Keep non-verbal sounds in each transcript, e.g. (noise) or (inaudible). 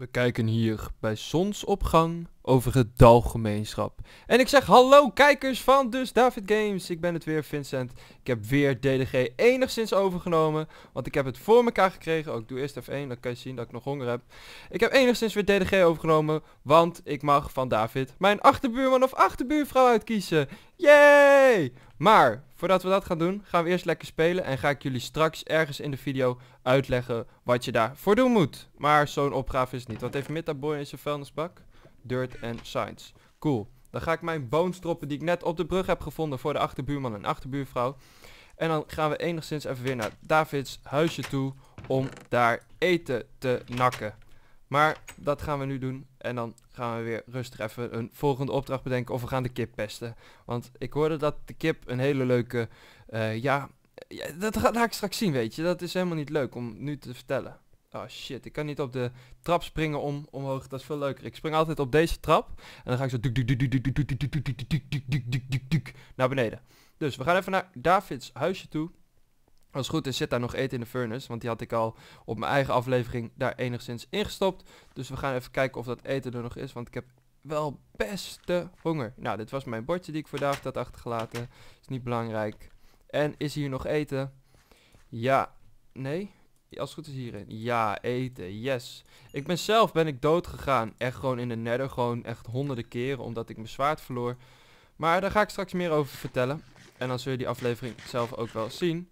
We kijken hier bij zonsopgang over het dalgemeenschap. En ik zeg hallo kijkers van Dus David Games. Ik ben het weer, Vincent. Ik heb weer DDG enigszins overgenomen. Want ik heb het voor elkaar gekregen. Ook ik doe eerst F1, dan kan je zien dat ik nog honger heb. Ik heb enigszins weer DDG overgenomen. Want ik mag van David mijn achterbuurman of achterbuurvrouw uitkiezen. Yeah! Maar, voordat we dat gaan doen, gaan we eerst lekker spelen en ga ik jullie straks ergens in de video uitleggen wat je daarvoor doen moet. Maar zo'n opgave is niet. Wat heeft Metaboy in zijn vuilnisbak? Dirt and Science. Cool. Dan ga ik mijn bones droppen die ik net op de brug heb gevonden voor de achterbuurman en achterbuurvrouw. En dan gaan we enigszins even weer naar Davids huisje toe om daar eten te nakken. Maar dat gaan we nu doen en dan gaan we weer rustig even een volgende opdracht bedenken of we gaan de kip pesten. Want ik hoorde dat de kip een hele leuke, ja, dat ga, laat ik straks zien, weet je. Dat is helemaal niet leuk om nu te vertellen. Oh shit, ik kan niet op de trap springen om omhoog. Dat is veel leuker. Ik spring altijd op deze trap. En dan ga ik zo naar beneden. Dus we gaan even naar Davids huisje toe. Als het goed is zit daar nog eten in de furnace, want die had ik al op mijn eigen aflevering daar enigszins ingestopt. Dus we gaan even kijken of dat eten er nog is, want ik heb wel beste honger. Nou, dit was mijn bordje die ik vandaag had achtergelaten. Is niet belangrijk. En is hier nog eten? Ja, nee. Als het goed is hierin. Ja, eten. Yes. Ik ben zelf ben ik dood gegaan. Echt gewoon in de nether. Gewoon echt honderden keren. Omdat ik mijn zwaard verloor. Maar daar ga ik straks meer over vertellen. En dan zul je die aflevering zelf ook wel zien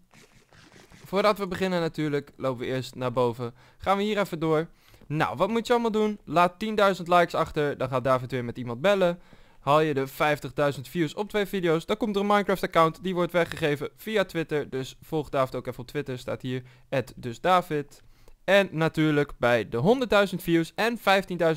voordat we beginnen natuurlijk, lopen we eerst naar boven. Gaan we hier even door. Nou, wat moet je allemaal doen? Laat 10.000 likes achter, dan gaat David weer met iemand bellen. Haal je de 50.000 views op twee video's, dan komt er een Minecraft account. Die wordt weggegeven via Twitter, dus volg David ook even op Twitter, staat hier. dus David. En natuurlijk bij de 100.000 views en 15.000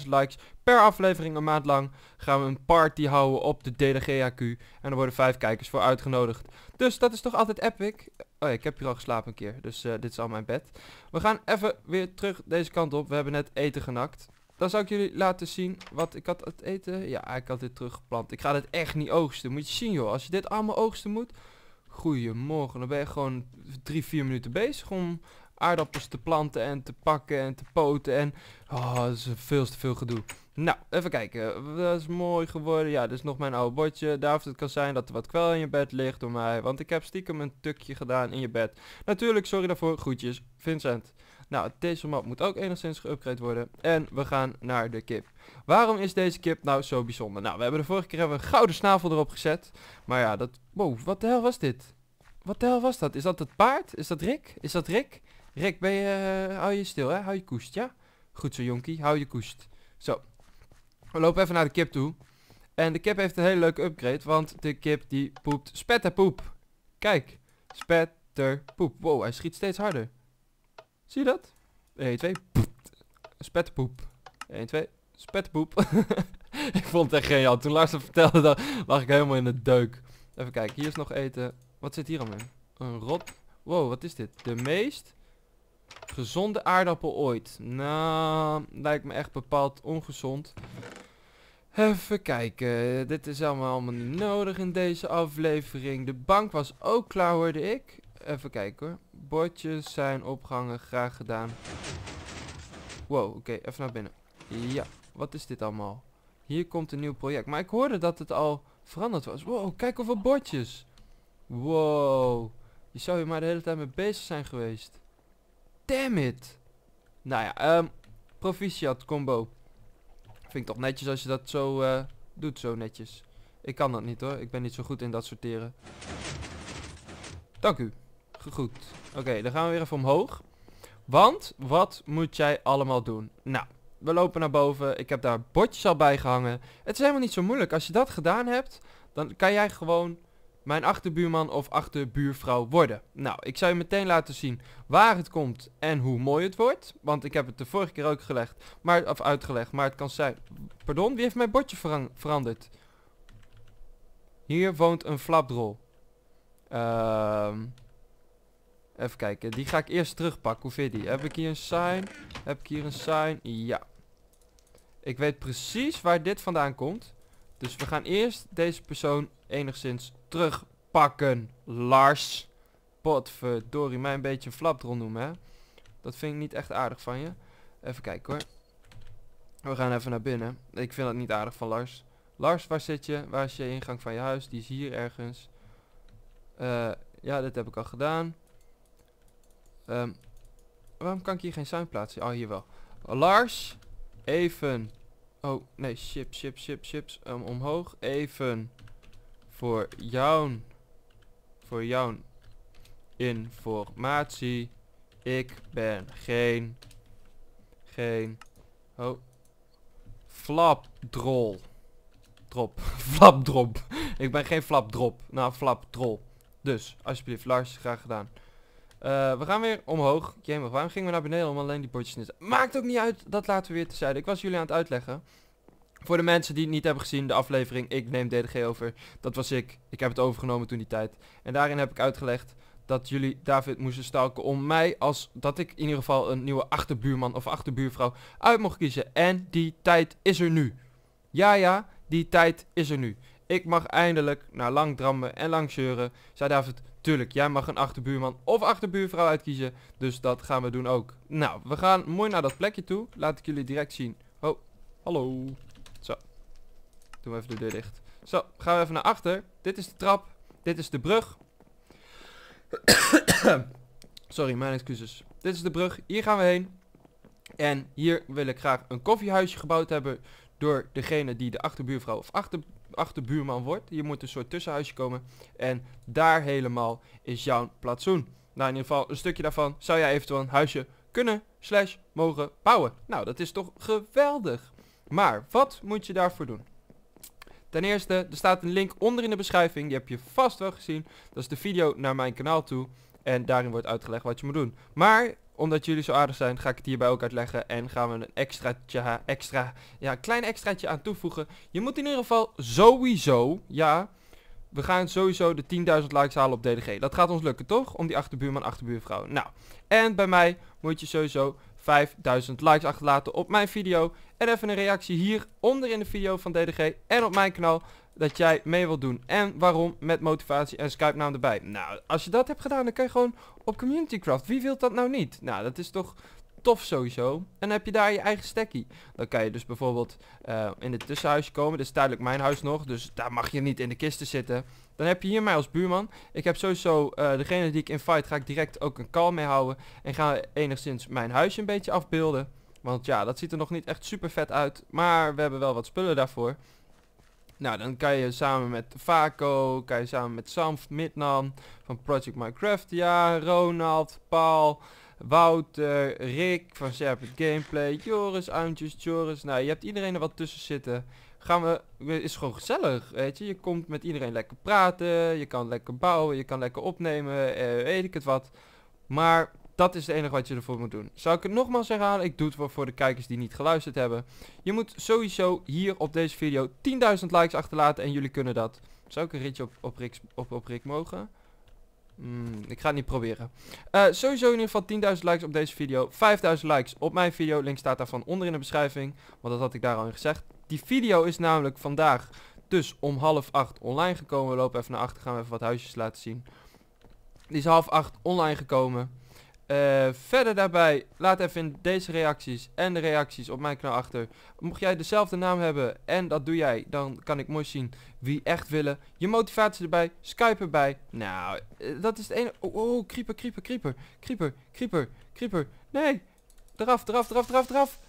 likes per aflevering een maand lang gaan we een party houden op de DDGAQ. En er worden vijf kijkers voor uitgenodigd. Dus dat is toch altijd epic. Oh ja, ik heb hier al geslapen een keer, dus eh, dit is al mijn bed. We gaan even weer terug deze kant op. We hebben net eten genakt. Dan zou ik jullie laten zien wat ik had het eten. Ja, ik had dit teruggeplant. Ik ga dit echt niet oogsten. Moet je zien joh, als je dit allemaal oogsten moet. Goedemorgen, dan ben je gewoon 3-4 minuten bezig om aardappels te planten en te pakken en te poten. En oh, dat is veel te veel gedoe. Nou, even kijken. Dat is mooi geworden. Ja, dit is nog mijn oude bordje. of het kan zijn dat er wat kwel in je bed ligt door mij. Want ik heb stiekem een tukje gedaan in je bed. Natuurlijk, sorry daarvoor. Groetjes, Vincent. Nou, deze map moet ook enigszins geüpgrade worden. En we gaan naar de kip. Waarom is deze kip nou zo bijzonder? Nou, we hebben de vorige keer hebben we een gouden snavel erop gezet. Maar ja, dat... Wow, wat de hel was dit? Wat de hel was dat? Is dat het paard? Is dat Rick? Is dat Rick? Rick, ben je, eh, hou je stil, hè? Hou je koest, ja? Goed zo, jonkie. Hou je koest. Zo. We lopen even naar de kip toe. En de kip heeft een hele leuke upgrade, want de kip die poept spetterpoep. Kijk. Spetterpoep. Wow, hij schiet steeds harder. Zie je dat? 1, 2. Spetterpoep. 1, 2. Spetterpoep. (laughs) ik vond het echt geniaal. Toen Lars vertelde, dat, lag ik helemaal in de deuk. Even kijken, hier is nog eten. Wat zit hier allemaal in? Een rot. Wow, wat is dit? De meest Gezonde aardappel ooit. Nou, lijkt me echt bepaald ongezond. Even kijken. Dit is allemaal, allemaal niet nodig in deze aflevering. De bank was ook klaar, hoorde ik. Even kijken hoor. Bordjes zijn opgehangen. Graag gedaan. Wow, oké. even naar binnen. Ja, wat is dit allemaal? Hier komt een nieuw project. Maar ik hoorde dat het al veranderd was. Wow, kijk hoeveel bordjes. Wow. Je zou hier maar de hele tijd mee bezig zijn geweest. Damn it. Nou ja, um, proficiat combo. Vind ik toch netjes als je dat zo eh, doet, zo netjes. Ik kan dat niet hoor, ik ben niet zo goed in dat sorteren. Dank u. Goed. Oké, dan gaan we weer even omhoog. Want, wat moet jij allemaal doen? Nou, we lopen naar boven. Ik heb daar bordjes al bij gehangen. Het is helemaal niet zo moeilijk. Als je dat gedaan hebt, dan kan jij gewoon mijn achterbuurman of achterbuurvrouw worden. Nou, ik zou je meteen laten zien waar het komt en hoe mooi het wordt. Want ik heb het de vorige keer ook gelegd, maar, of uitgelegd, maar het kan zijn... Pardon, wie heeft mijn bordje veranderd? Hier woont een flapdrol. Ehm, even kijken, die ga ik eerst terugpakken. Hoe vind je die? Heb ik hier een sign? Heb ik hier een sign? Ja. Ik weet precies waar dit vandaan komt. Dus we gaan eerst deze persoon enigszins terugpakken, Lars. Potverdorie, Mijn beetje een flapdrol noemen, hè. Dat vind ik niet echt aardig van je. Even kijken hoor. We gaan even naar binnen. Ik vind dat niet aardig van Lars. Lars, waar zit je? Waar is je ingang van je huis? Die is hier ergens. Eh, ja, dit heb ik al gedaan. Ehm, waarom kan ik hier geen sound plaatsen? Oh, hier wel. Lars, even. Oh, nee, chips, chips, chips, chips. Um, omhoog, even voor jouw voor jouw informatie. Ik ben geen geen oh flapdrol. Drop. (laughs) flapdrop. ik ben geen flapdrop. Nou, flapdrol. Dus, alsjeblieft, Lars, graag gedaan. Eh, we gaan weer omhoog. Jemig, waarom gingen we naar beneden om alleen die bordjes niet... Maakt ook niet uit, dat laten we weer tezijde. Ik was jullie aan het uitleggen. Voor de mensen die het niet hebben gezien, de aflevering Ik neem DDG over. Dat was ik. Ik heb het overgenomen toen die tijd. En daarin heb ik uitgelegd dat jullie David moesten stalken om mij als dat ik in ieder geval een nieuwe achterbuurman of achterbuurvrouw uit mocht kiezen. En die tijd is er nu. Ja ja, die tijd is er nu. Ik mag eindelijk, na lang drammen en lang zeuren, zei David, tuurlijk, jij mag een achterbuurman of achterbuurvrouw uitkiezen. Dus dat gaan we doen ook. Nou, we gaan mooi naar dat plekje toe. Laat ik jullie direct zien. Oh, hallo. Doen we even de deur dicht. Zo, gaan we even naar achter. Dit is de trap. Dit is de brug. (coughs) Sorry, mijn excuses. Dit is de brug. Hier gaan we heen. En hier wil ik graag een koffiehuisje gebouwd hebben door degene die de achterbuurvrouw of achter, achterbuurman wordt. Hier moet een soort tussenhuisje komen. En daar helemaal is jouw platsoen. Nou, in ieder geval een stukje daarvan zou jij eventueel een huisje kunnen slash mogen bouwen. Nou, dat is toch geweldig. Maar wat moet je daarvoor doen? Ten eerste, er staat een link onder in de beschrijving. Die heb je vast wel gezien. Dat is de video naar mijn kanaal toe. En daarin wordt uitgelegd wat je moet doen. Maar omdat jullie zo aardig zijn, ga ik het hierbij ook uitleggen. En gaan we een extraatje, extra, ja, klein extraatje aan toevoegen. Je moet in ieder geval sowieso, ja, we gaan sowieso de 10.000 likes halen op DDG. Dat gaat ons lukken, toch? Om die achterbuurman, achterbuurvrouw. Nou, en bij mij moet je sowieso 5000 likes achterlaten op mijn video. En even een reactie hier onder in de video van DDG en op mijn kanaal dat jij mee wilt doen. En waarom met motivatie en Skype naam erbij. Nou, als je dat hebt gedaan, dan kan je gewoon op CommunityCraft. Wie wil dat nou niet? Nou, dat is toch tof sowieso. En dan heb je daar je eigen stekkie. Dan kan je dus bijvoorbeeld eh, in het tussenhuisje komen. Dit is duidelijk mijn huis nog, dus daar mag je niet in de kisten zitten. Dan heb je hier mij als buurman. Ik heb sowieso eh, degene die ik invite ga ik direct ook een call mee houden. En ga enigszins mijn huisje een beetje afbeelden. Want ja, dat ziet er nog niet echt super vet uit. Maar we hebben wel wat spullen daarvoor. Nou, dan kan je samen met Faco, kan je samen met Sam, Midnan, van Project Minecraft, ja, Ronald, Paul, Wouter, Rick van Serpent Gameplay, Joris, Auntjes, Joris. Nou, je hebt iedereen er wat tussen zitten gaan we, is gewoon gezellig, weet je. Je komt met iedereen lekker praten, je kan lekker bouwen, je kan lekker opnemen, eh, weet ik het wat. Maar dat is het enige wat je ervoor moet doen. Zou ik het nogmaals herhalen? Ik doe het voor de kijkers die niet geluisterd hebben. Je moet sowieso hier op deze video 10.000 likes achterlaten en jullie kunnen dat. Zou ik een ritje op, op, Rick, op, op Rick mogen? Hmm, ik ga het niet proberen. Eh, sowieso in ieder geval 10.000 likes op deze video. 5.000 likes op mijn video. Link staat daarvan onder in de beschrijving. Want dat had ik daar al in gezegd. Die video is namelijk vandaag dus om half acht online gekomen. We lopen even naar achter, gaan we even wat huisjes laten zien. Die is half acht online gekomen. Eh, verder daarbij, laat even in deze reacties en de reacties op mijn kanaal achter. Mocht jij dezelfde naam hebben en dat doe jij, dan kan ik mooi zien wie echt willen. Je motivatie erbij, Skype erbij. Nou, eh, dat is het ene... Oh, oh, creeper, oh, creeper, creeper. Creeper, creeper, creeper. Nee, eraf, eraf, eraf, eraf, eraf.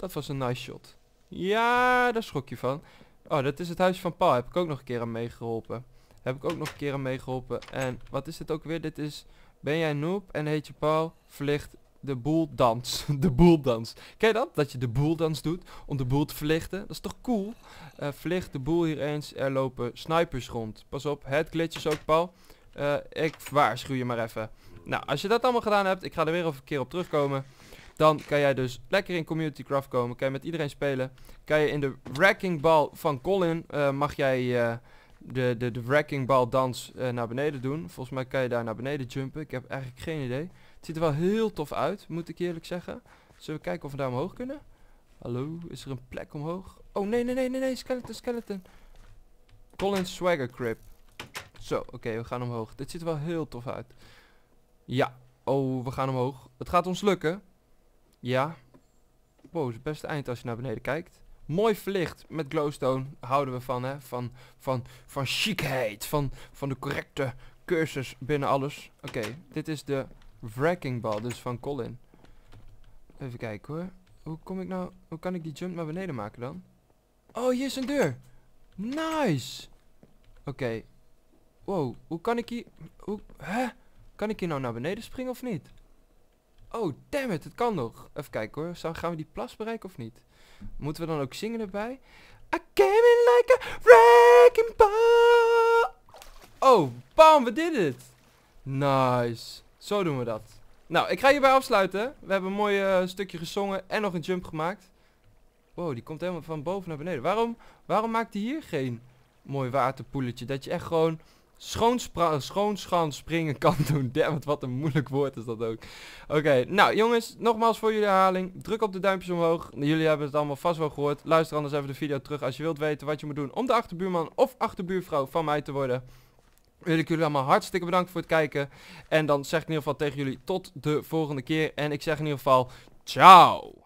Dat was een nice shot. Ja, daar schrok je van. Oh, dat is het huis van Paul. Heb ik ook nog een keer aan meegeholpen. Heb ik ook nog een keer aan meegeholpen. En wat is dit ook weer? Dit is... Ben jij noob en heet je Paul? Verlicht de boel dans, (laughs) de boeldans. Ken je dat? Dat je de boeldans doet om de boel te verlichten. Dat is toch cool? Uh, verlicht de boel hier eens. Er lopen snipers rond. Pas op, het glitches ook, Paul. Eh, ik waarschuw je maar even. Nou, als je dat allemaal gedaan hebt, ik ga er weer een keer op terugkomen. Dan kan jij dus lekker in Community Craft komen. Kan je met iedereen spelen. Kan je in de Wrecking Ball van Colin. Eh, mag jij eh, de, de, de Wrecking Ball dans eh, naar beneden doen. Volgens mij kan je daar naar beneden jumpen. Ik heb eigenlijk geen idee. Het ziet er wel heel tof uit. Moet ik eerlijk zeggen. Zullen we kijken of we daar omhoog kunnen? Hallo, is er een plek omhoog? Oh nee, nee, nee, nee, nee, skeleton, skeleton. Colin Swagger Crip. Zo, oké, we gaan omhoog. Dit ziet er wel heel tof uit. Ja, oh, we gaan omhoog. Het gaat ons lukken. Ja. Wow, het, het beste eind als je naar beneden kijkt. Mooi verlicht met glowstone. Houden we van, hè? Van, van, van chicheid. Van, van de correcte cursus binnen alles. Oké, dit is de wrecking ball, dus van Colin. Even kijken hoor. Hoe kom ik nou... Hoe kan ik die jump naar beneden maken dan? Oh, hier is een deur. Nice. Oké. Okay. Wow, hoe kan ik hier... Hoe, hè? Kan ik hier nou naar beneden springen of niet? Oh, damn it, het kan nog. Even kijken hoor. Zou, gaan we die plas bereiken of niet? Moeten we dan ook zingen erbij? I came in like a wrecking ball. Oh, bam, we did it. Nice. Zo doen we dat. Nou, ik ga hierbij afsluiten. We hebben een mooi eh, stukje gezongen en nog een jump gemaakt. Wow, die komt helemaal van boven naar beneden. Waarom, waarom maakt hij hier geen mooi waterpoeletje? Dat je echt gewoon schoonschans springen kan (laughs) doen. Damn, wat een moeilijk woord is dat ook. Oké, nou jongens, nogmaals voor jullie herhaling. Druk op de duimpjes omhoog. Jullie hebben het allemaal vast wel gehoord. Luister anders even de video terug als je wilt weten wat je moet doen om de achterbuurman of achterbuurvrouw van mij te worden. Wil ik jullie allemaal hartstikke bedanken voor het kijken. En dan zeg ik in ieder geval tegen jullie tot de volgende keer. En ik zeg in ieder geval ciao.